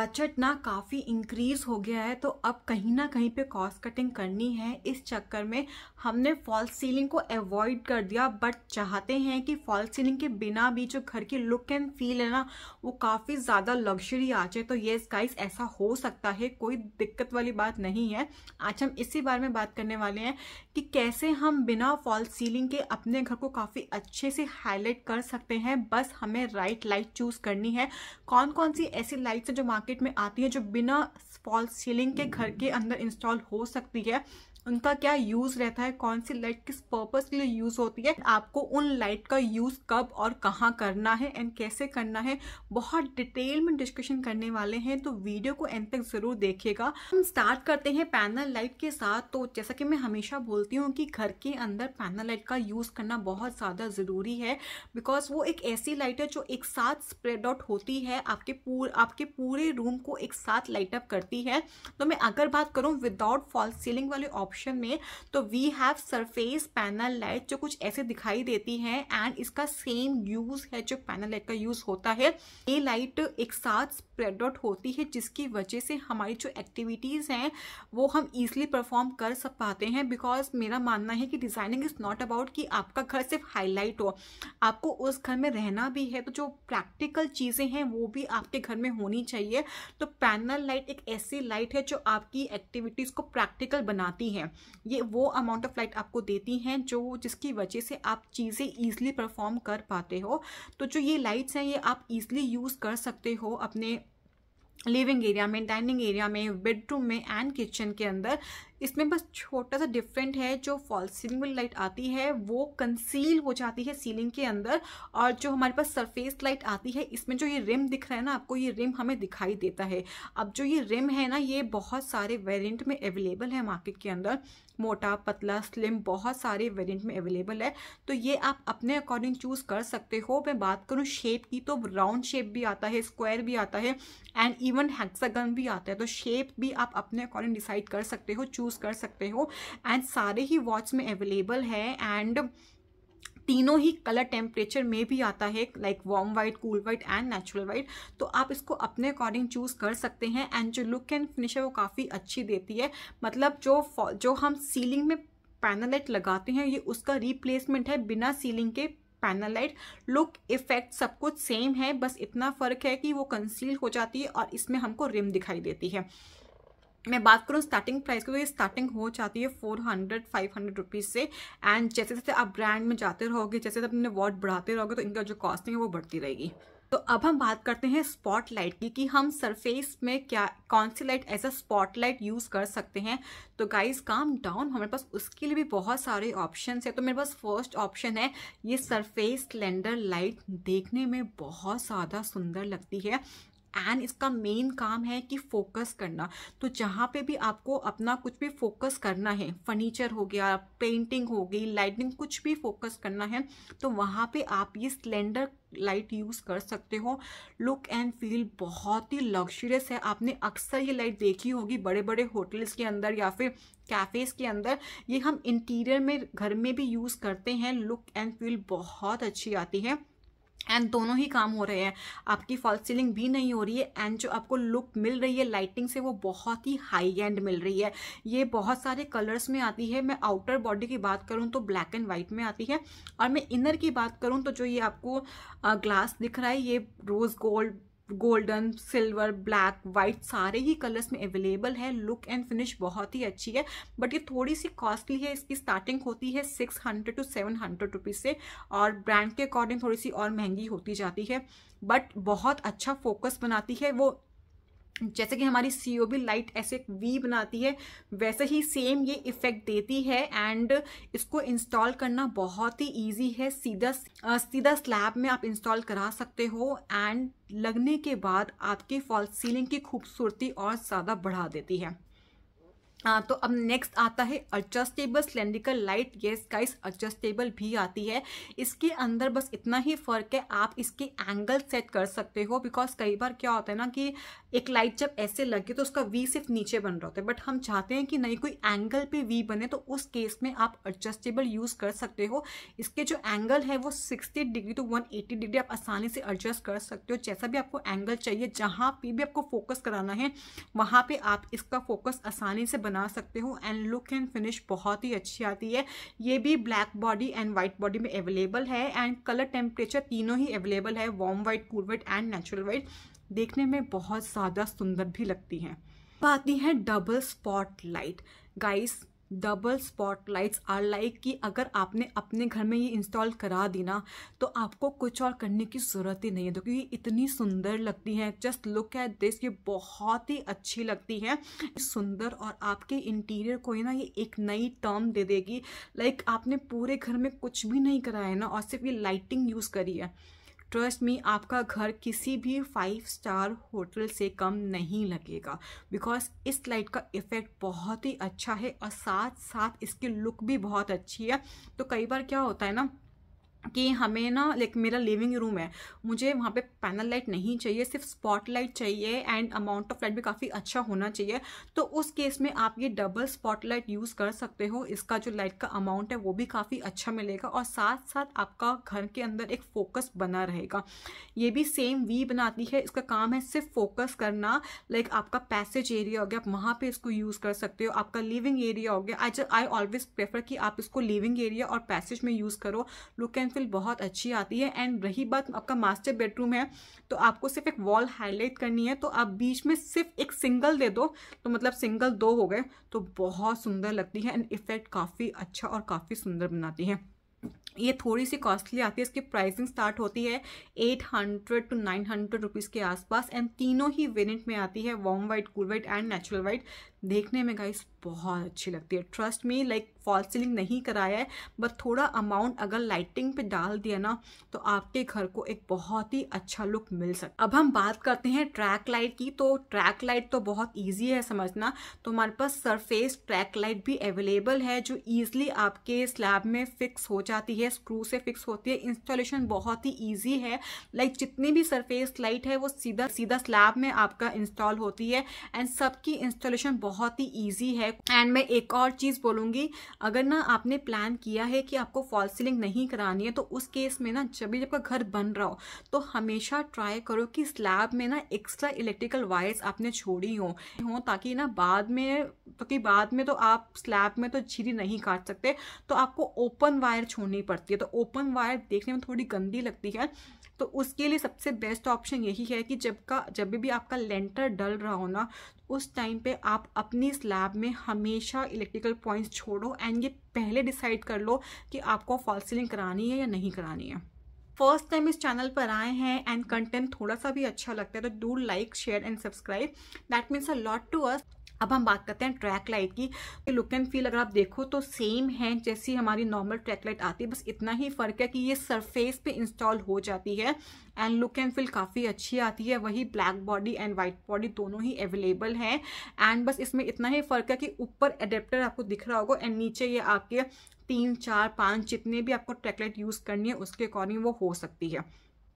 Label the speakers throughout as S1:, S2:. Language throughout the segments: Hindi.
S1: बजट ना काफ़ी इंक्रीज हो गया है तो अब कहीं ना कहीं पे कॉस्ट कटिंग करनी है इस चक्कर में हमने फॉल सीलिंग को अवॉइड कर दिया बट चाहते हैं कि फॉल सीलिंग के बिना भी जो घर की लुक एंड फील है ना वो काफ़ी ज़्यादा लग्जरी आ जाए तो ये स्काइस ऐसा हो सकता है कोई दिक्कत वाली बात नहीं है आज हम इसी बारे में बात करने वाले हैं कि कैसे हम बिना फॉल सीलिंग के अपने घर को काफ़ी अच्छे से हाईलाइट कर सकते हैं बस हमें राइट लाइट चूज़ करनी है कौन कौन सी ऐसी लाइट्स जो मार्केट में आती है जो बिना फॉल्स सीलिंग के घर के अंदर इंस्टॉल हो सकती है उनका क्या यूज रहता है कौन सी लाइट किस पर्पज के लिए यूज होती है आपको उन लाइट का यूज कब और कहाँ करना है एंड कैसे करना है बहुत डिटेल में डिस्कशन करने वाले हैं तो वीडियो को एंड तक जरूर देखिएगा हम स्टार्ट करते हैं पैनल लाइट के साथ तो जैसा कि मैं हमेशा बोलती हूँ कि घर के अंदर पैनल लाइट का यूज करना बहुत ज्यादा जरूरी है बिकॉज वो एक ऐसी लाइट है जो एक साथ स्प्रेड आउट होती है आपके पूर, आपके पूरे रूम को एक साथ लाइटअप करती है तो मैं अगर बात करूँ विदाउट फॉल्स सीलिंग वाले ऑप्शन ऑप्शन में तो we have surface panel light जो कुछ ऐसे दिखाई देती है एंड इसका सेम यूज है जो पैनल लाइट का यूज होता है ये लाइट एक साथ स्प्रेड आउट होती है जिसकी वजह से हमारी जो एक्टिविटीज़ हैं वो हम ईजिली परफॉर्म कर सक पाते हैं बिकॉज मेरा मानना है कि डिज़ाइनिंग इज़ नॉट अबाउट कि आपका घर सिर्फ हाईलाइट हो आपको उस घर में रहना भी है तो जो प्रैक्टिकल चीज़ें हैं वो भी आपके घर में होनी चाहिए तो पैनल लाइट एक ऐसी लाइट है जो आपकी एक्टिविटीज़ को प्रैक्टिकल बनाती है हैं ये वो अमाउंट ऑफ लाइट आपको देती हैं जो जिसकी वजह से आप चीज़ें ईजिली परफॉर्म कर पाते हो तो जो ये लाइट्स हैं ये आप ईजिली यूज़ कर सकते हो अपने लिविंग एरिया में डाइनिंग एरिया में बेडरूम में एंड किचन के अंदर इसमें बस छोटा सा डिफरेंट है जो फॉल सीलिंग वाली लाइट आती है वो कंसील हो जाती है सीलिंग के अंदर और जो हमारे पास सरफेस लाइट आती है इसमें जो ये रिम दिख रहा है ना आपको ये रिम हमें दिखाई देता है अब जो ये रिम है ना ये बहुत सारे वेरियंट में अवेलेबल है मार्केट के अंदर मोटा पतला स्लिम बहुत सारे वेरिएंट में अवेलेबल है तो ये आप अपने अकॉर्डिंग चूज़ कर सकते हो मैं बात करूँ शेप की तो राउंड शेप भी आता है स्क्वायर भी आता है एंड इवन हैक्सागन भी आता है तो शेप भी आप अपने अकॉर्डिंग डिसाइड कर सकते हो चूज़ कर सकते हो एंड सारे ही वॉच में अवेलेबल है एंड तीनों ही कलर टेम्परेचर में भी आता है like warm white cool white and natural white तो आप इसको अपने अकॉर्डिंग चूज़ कर सकते हैं एंड जो लुक एंड फिनिश है वो काफ़ी अच्छी देती है मतलब जो जो हम सीलिंग में पैनल लाइट लगाते हैं ये उसका रिप्लेसमेंट है बिना सीलिंग के पैनल लाइट लुक इफेक्ट सब कुछ सेम है बस इतना फ़र्क है कि वो कंसील हो जाती है और इसमें हमको रिम दिखाई देती है मैं बात करूँ स्टार्टिंग प्राइस की तो ये स्टार्टिंग हो जाती है four hundred five hundred rupees से एंड जैसे जैसे आप ब्रांड में जाते रहोगे जैसे जैसे अपने वॉट बढ़ाते रहोगे तो इनका जो कॉस्टिंग है वो बढ़ती रहेगी तो अब हम बात करते हैं स्पॉट लाइट की कि हम सरफेस में क्या कौन सी light as a spot light use कर सकते हैं तो गाइस काम डाउन हमारे पास उसके लिए भी बहुत सारे ऑप्शन है तो मेरे पास फर्स्ट ऑप्शन है ये सरफेस स्लेंडर लाइट देखने में बहुत ज़्यादा सुंदर लगती है एंड इसका मेन काम है कि फोकस करना तो जहाँ पे भी आपको अपना कुछ भी फोकस करना है फर्नीचर हो गया पेंटिंग हो गई लाइटिंग कुछ भी फोकस करना है तो वहाँ पे आप ये स्लेंडर लाइट यूज़ कर सकते हो लुक एंड फील बहुत ही लग्जरियस है आपने अक्सर ये लाइट देखी होगी बड़े बड़े होटल्स के अंदर या फिर कैफ़ेज़ के अंदर ये हम इंटीरियर में घर में भी यूज़ करते हैं लुक एंड फील बहुत अच्छी आती है एंड दोनों ही काम हो रहे हैं आपकी फॉल्स सीलिंग भी नहीं हो रही है एंड जो आपको लुक मिल रही है लाइटिंग से वो बहुत ही हाई एंड मिल रही है ये बहुत सारे कलर्स में आती है मैं आउटर बॉडी की बात करूँ तो ब्लैक एंड वाइट में आती है और मैं इनर की बात करूँ तो जो ये आपको ग्लास दिख रहा है ये rose gold golden silver black white सारे ही कलर्स में अवेलेबल है लुक एंड फिनिश बहुत ही अच्छी है बट ये थोड़ी सी कॉस्टली है इसकी स्टार्टिंग होती है six hundred to seven hundred rupees से और ब्रांड के अकॉर्डिंग थोड़ी सी और महंगी होती जाती है बट बहुत अच्छा फोकस बनाती है वो जैसे कि हमारी सी ओ बी लाइट ऐसे एक वी बनाती है वैसे ही सेम ये इफेक्ट देती है एंड इसको इंस्टॉल करना बहुत ही ईजी है सीधा सीधा स्लैब में आप इंस्टॉल करा सकते हो एंड लगने के बाद आपकी फॉल सीलिंग की खूबसूरती और ज़्यादा बढ़ा देती है आ, हाँ, तो अब नेक्स्ट आता है एडजस्टेबल सिलेंड्रिकल लाइट ये गाइस एडजस्टेबल भी आती है इसके अंदर बस इतना ही फर्क है आप इसके एंगल सेट कर सकते हो बिकॉज कई बार क्या होता है ना कि एक लाइट जब ऐसे लगे तो उसका वी सिर्फ नीचे बन रहा होता है बट हम चाहते हैं कि नहीं कोई एंगल पे वी बने तो उस केस में आप एडजस्टेबल यूज़ कर सकते हो इसके जो एंगल है वो sixty degree to one eighty degree आप आसानी से एडजस्ट कर सकते हो जैसा भी आपको एंगल चाहिए जहाँ पर भी आपको फोकस कराना है वहाँ पर आप इसका फोकस आसानी से बना सकते हो एंड लुक एंड फिनिश बहुत ही अच्छी आती है ये भी black body and white body में अवेलेबल है एंड कलर टेम्परेचर तीनों ही अवेलेबल है warm white cool white and natural white देखने में बहुत ज़्यादा सुंदर भी लगती हैं आती है double spot light guys double spotlights are like कि अगर आपने अपने घर में ये इंस्टॉल करा दी ना तो आपको कुछ और करने की ज़रूरत ही नहीं है तो क्योंकि इतनी सुंदर लगती है जस्ट लुक एट दिस ये बहुत ही अच्छी लगती है सुंदर और आपके इंटीरियर को ही ना ये एक नई टर्म दे देगी लाइक आपने पूरे घर में कुछ भी नहीं कराया ना और सिर्फ ये लाइटिंग यूज़ करी है ट्रस्ट मी आपका घर किसी भी फाइव स्टार होटल से कम नहीं लगेगा बिकॉज इस लाइट का इफ़ेक्ट बहुत ही अच्छा है और साथ साथ इसकी लुक भी बहुत अच्छी है तो कई बार क्या होता है ना कि हमें ना लाइक मेरा लिविंग रूम है मुझे वहाँ पे पैनल लाइट नहीं चाहिए सिर्फ स्पॉट लाइट चाहिए एंड अमाउंट ऑफ लाइट भी काफ़ी अच्छा होना चाहिए तो उस केस में आप ये डबल स्पॉट लाइट यूज़ कर सकते हो इसका जो लाइट का अमाउंट है वो भी काफ़ी अच्छा मिलेगा और साथ साथ आपका घर के अंदर एक फोकस बना रहेगा ये भी सेम वी बनाती है इसका काम है सिर्फ फोकस करना लाइक आपका पैसेज एरिया हो गया आप वहाँ पर इसको यूज़ कर सकते हो आपका लिविंग एरिया हो गया आई आई ऑलवेज प्रेफर कि आप इसको लिविंग एरिया और पैसेज में यूज़ करो लुक एंड एंड फील बहुत अच्छी आती है एंड रही बात आपका मास्टर बेडरूम है तो आपको सिर्फ एक वॉल हाईलाइट करनी है तो आप बीच में सिर्फ एक सिंगल दे दो तो मतलब सिंगल दो हो गए तो बहुत सुंदर लगती है एंड इफेक्ट काफ़ी अच्छा और काफ़ी सुंदर बनाती है ये थोड़ी सी कॉस्टली आती है इसकी प्राइसिंग स्टार्ट होती है 800 टू 900 रुपीस के आसपास एंड तीनों ही वेरिएंट में आती है warm white cool white and natural white देखने में गाइस बहुत अच्छी लगती है ट्रस्ट में लाइक फॉल सीलिंग नहीं कराया है बट थोड़ा अमाउंट अगर लाइटिंग पे डाल दिया ना तो आपके घर को एक बहुत ही अच्छा लुक मिल सकता अब हम बात करते हैं ट्रैक लाइट की तो ट्रैक लाइट तो बहुत ईजी है समझना तो हमारे पास सरफेस ट्रैक लाइट भी अवेलेबल है जो ईजिली आपके स्लैब में फिक्स हो जाती है स्क्रू से फिक्स होती है इंस्टॉलेशन बहुत ही ईजी है लाइक जितनी भी सरफेस लाइट है वो सीधा सीधा स्लैब में आपका इंस्टॉल होती है एंड सबकी इंस्टॉलेशन बहुत ही ईजी है एंड मैं एक और चीज़ बोलूँगी अगर ना आपने प्लान किया है कि आपको फॉल सीलिंग नहीं करानी है तो उस केस में ना जब भी आपका घर बन रहा हो तो हमेशा ट्राई करो कि स्लैब में ना एक्स्ट्रा इलेक्ट्रिकल वायर्स आपने छोड़ी हो हों ताकि ना बाद में तो बाद में तो आप स्लैब में तो झीरी नहीं काट सकते तो आपको ओपन वायर छोड़नी पड़ती है तो ओपन वायर देखने में थोड़ी गंदी लगती है तो उसके लिए सबसे बेस्ट ऑप्शन यही है कि जब का जब भी आपका लेंटर डल रहा हो ना उस टाइम पे आप अपनी स्लैब में हमेशा इलेक्ट्रिकल पॉइंट्स छोड़ो एंड ये पहले डिसाइड कर लो कि आपको फॉल सीलिंग करानी है या नहीं करानी है फर्स्ट टाइम इस चैनल पर आए हैं एंड कंटेंट थोड़ा सा भी अच्छा लगता है तो do like share and subscribe that means a lot to us अब हम बात करते हैं ट्रैक लाइट की लुक एंड फील अगर आप देखो तो सेम है जैसी हमारी नॉर्मल ट्रैक लाइट आती है बस इतना ही फर्क है कि ये सरफेस पे इंस्टॉल हो जाती है एंड लुक एंड फील काफ़ी अच्छी आती है वही black body and white body दोनों ही अवेलेबल हैं एंड बस इसमें इतना ही फर्क है कि ऊपर एडेप्टर आपको दिख रहा होगा एंड नीचे ये आपके तीन चार पाँच जितने भी आपको ट्रैकलाइट यूज़ करनी है उसके अकॉर्डिंग वो हो सकती है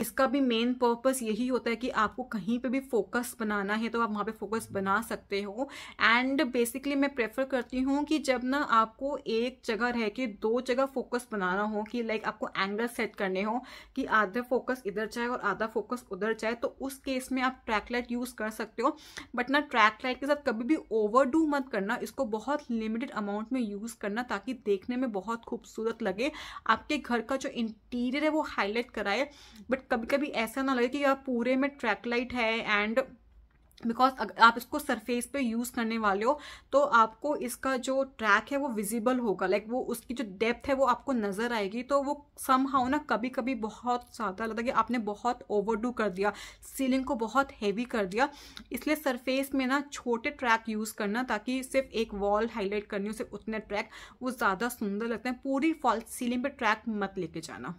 S1: इसका भी मेन पर्पस यही होता है कि आपको कहीं पे भी फोकस बनाना है तो आप वहाँ पे फोकस बना सकते हो एंड बेसिकली मैं प्रेफर करती हूँ कि जब ना आपको एक जगह रह के दो जगह फोकस बनाना हो कि लाइक आपको एंगल सेट करने हो कि आधा फोकस इधर जाए और आधा फोकस उधर जाए तो उस केस में आप ट्रैक लाइट यूज़ कर सकते हो बट ना ट्रैक लाइट के साथ कभी भी ओवर मत करना इसको बहुत लिमिटेड अमाउंट में यूज़ करना ताकि देखने में बहुत खूबसूरत लगे आपके घर का जो इंटीरियर है वो हाईलाइट कराए बट कभी कभी ऐसा ना लगे कि यार पूरे में ट्रैक लाइट है एंड बिकॉज आप इसको सरफेस पे यूज़ करने वाले हो तो आपको इसका जो ट्रैक है वो विजिबल होगा लाइक like वो उसकी जो डेप्थ है वो आपको नज़र आएगी तो वो सम हाउ ना कभी कभी बहुत ज़्यादा लगता है कि आपने बहुत ओवरडू कर दिया सीलिंग को बहुत हैवी कर दिया इसलिए सरफेस में ना छोटे ट्रैक यूज़ करना ताकि सिर्फ एक वॉल हाईलाइट करनी हो सिर्फ उतने ट्रैक वो ज़्यादा सुंदर लगते हैं पूरी फॉल्स सीलिंग पर ट्रैक मत लेके जाना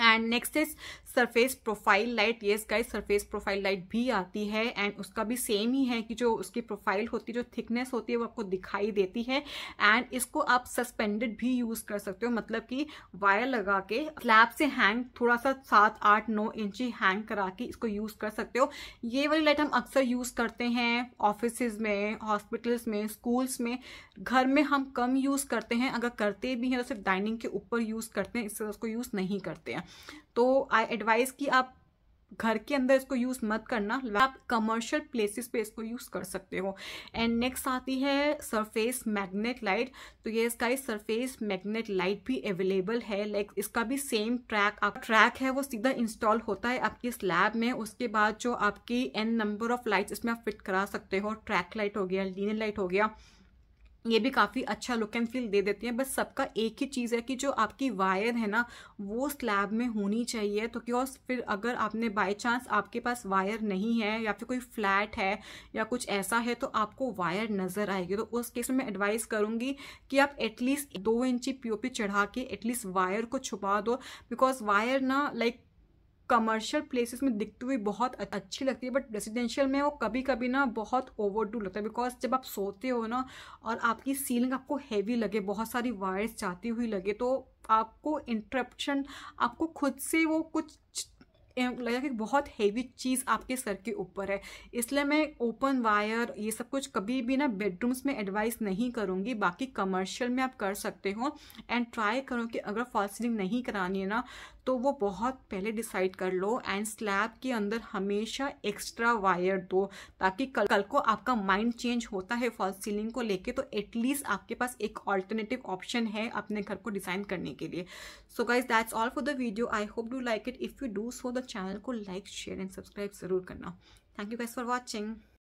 S1: and next is surface profile light yes guys surface profile light भी आती है एंड उसका भी सेम ही है कि जो उसकी प्रोफाइल होती है जो थिकनेस होती है वो आपको दिखाई देती है एंड इसको आप सस्पेंडेड भी यूज कर सकते हो मतलब कि वायर लगा के स्लैब से हैंग थोड़ा सा सात आठ नौ इंची हैंग करा के इसको यूज कर सकते हो ये वाली लाइट हम अक्सर यूज करते हैं ऑफिस में हॉस्पिटल्स में स्कूल्स में घर में हम कम यूज करते हैं अगर करते भी हैं तो सिर्फ डाइनिंग के ऊपर यूज करते हैं इससे उसको यूज नहीं करते हैं तो आई एडवाइज़ कि आप घर के अंदर इसको यूज़ मत करना आप कमर्शियल प्लेसेस पे इसको यूज़ कर सकते हो एंड नेक्स्ट आती है सरफेस मैग्नेट लाइट तो ये इसका इस सरफेस मैग्नेट लाइट भी अवेलेबल है लाइक इसका भी सेम ट्रैक आप ट्रैक है वो सीधा इंस्टॉल होता है आपकी स्लैब में उसके बाद जो आपकी एन नंबर ऑफ लाइट्स इसमें आप फिट करा सकते हो ट्रैक लाइट हो गया लीन लाइट हो गया ये भी काफ़ी अच्छा लुक एंड फील दे देती हैं बस सबका एक ही चीज़ है कि जो आपकी वायर है ना वो स्लैब में होनी चाहिए तो क्यों फिर अगर आपने बाय चांस आपके पास वायर नहीं है या फिर कोई फ्लैट है या कुछ ऐसा है तो आपको वायर नज़र आएगी तो उस केस में मैं एडवाइस करूँगी कि आप एटलीस्ट दो इंची पी चढ़ा के एटलीस्ट वायर को छुपा दो बिकॉज वायर ना लाइक कमर्शियल प्लेसेस में दिखती हुई बहुत अच्छी लगती है बट रेजिडेंशियल में वो कभी कभी ना बहुत ओवरडू लगता है बिकॉज जब आप सोते हो ना और आपकी सीलिंग आपको हैवी लगे बहुत सारी वायर्स जाती हुई लगे तो आपको इंटरप्शन आपको खुद से वो कुछ लगा कि बहुत हैवी चीज़ आपके सर के ऊपर है इसलिए मैं ओपन वायर ये सब कुछ कभी भी ना बेडरूम्स में एडवाइस नहीं करूँगी बाकी कमर्शियल में आप कर सकते हो एंड ट्राई करो कि अगर फॉल सीलिंग नहीं करानी है ना तो वो बहुत पहले डिसाइड कर लो एंड स्लैब के अंदर हमेशा एक्स्ट्रा वायर दो ताकि कल कल को आपका माइंड चेंज होता है फॉल सीलिंग को लेके तो एटलीस्ट आपके पास एक ऑल्टरनेटिव ऑप्शन है अपने घर को डिज़ाइन करने के लिए so guys that's all for the video I hope do like it if you do so the channel को लाइक शेयर एंड सब्सक्राइब ज़रूर करना thank you guys for watching